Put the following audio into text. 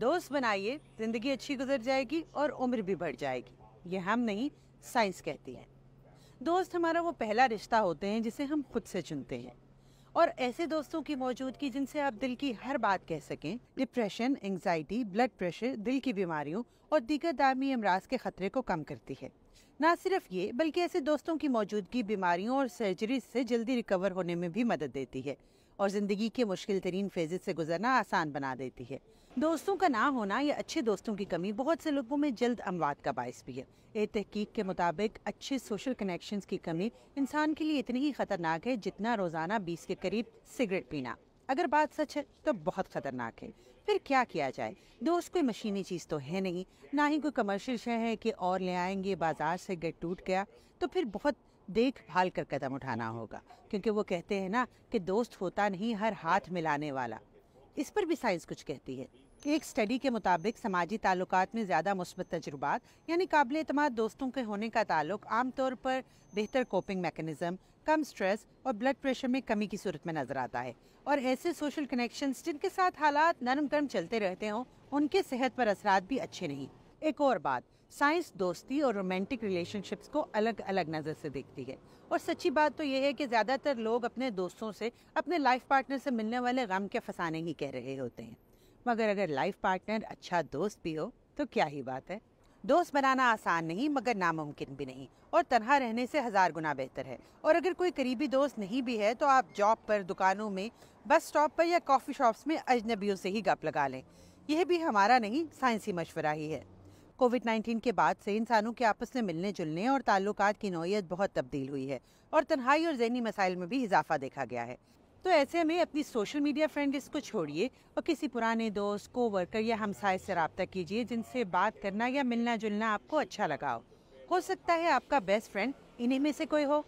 दोस्त बनाइए ज़िंदगी अच्छी गुजर जाएगी और उम्र भी बढ़ जाएगी ये हम नहीं साइंस कहती है दोस्त हमारा वो पहला रिश्ता होते हैं जिसे हम खुद से चुनते हैं और ऐसे दोस्तों की मौजूदगी जिनसे आप दिल की हर बात कह सकें डिप्रेशन एंजाइटी ब्लड प्रेशर दिल की बीमारियों और दीगर दामी अमराज के खतरे को कम करती है ना सिर्फ ये बल्कि ऐसे दोस्तों की मौजूदगी बीमारियों और सर्जरी से जल्दी रिकवर होने में भी मदद देती है और ज़िंदगी के मुश्किल तरीन फेजेज से गुजरना आसान बना देती है दोस्तों का ना होना या अच्छे दोस्तों की कमी बहुत से लोगों में जल्द अमवाद का बायस भी है एक तहकीक के मुताबिक अच्छे सोशल कनेक्शन की कमी इंसान के लिए इतनी ही खतरनाक है जितना रोज़ाना बीस के करीब सिगरेट पीना अगर बात सच है तो बहुत खतरनाक है फिर क्या किया जाए दोस्त कोई मशीनी चीज़ तो है नहीं ना ही कोई कमर्शियल शय है कि और ले आएंगे बाजार से गेट टूट गया तो फिर बहुत देखभाल कर कदम उठाना होगा क्योंकि वो कहते हैं ना कि दोस्त होता नहीं हर हाथ मिलाने वाला इस पर भी साइंस कुछ कहती है एक स्टडी के मुताबिक समाजी ताल्लुक में ज़्यादा मुस्बत तजुर्बात यानी काबिल अतमाद दोस्तों के होने का ताल्लुक आमतौर पर बेहतर कोपिंग मेकनिज़म कम स्ट्रेस और ब्लड प्रेशर में कमी की सूरत में नज़र आता है और ऐसे सोशल कनेक्शंस जिनके साथ हालात नरम गर्म चलते रहते हों उनके सेहत पर असरात भी अच्छे नहीं एक और बात साइंस दोस्ती और रोमांटिक रिलेशनशिप्स को अलग अलग नज़र से देखती है और सच्ची बात तो यह है कि ज़्यादातर लोग अपने दोस्तों से अपने लाइफ पार्टनर से मिलने वाले गम के फसाने ही कह रहे होते हैं मगर अगर लाइफ पार्टनर अच्छा दोस्त भी हो तो क्या ही बात है दोस्त बनाना आसान नहीं मगर नामुमकिन भी नहीं और तनहा रहने से हज़ार गुना बेहतर है और अगर कोई करीबी दोस्त नहीं भी है तो आप जॉब पर दुकानों में बस स्टॉप पर या कॉफ़ी शॉप्स में अजनबियों से ही गप लगा लें यह भी हमारा नहीं साइंसी मशवरा ही है कोविड 19 के बाद से इंसानों के आपस में मिलने जुलने और ताल्लुक की नौीयत बहुत तब्दील हुई है और तनहाई और जहनी मसाइल में भी इजाफा देखा गया है तो ऐसे में अपनी सोशल मीडिया फ्रेंड लिस्ट को छोड़िए और किसी पुराने दोस्त को वर्कर या हमसाय से रबता कीजिए जिनसे बात करना या मिलना जुलना आपको अच्छा लगा हो सकता है आपका बेस्ट फ्रेंड इन्हीं में से कोई हो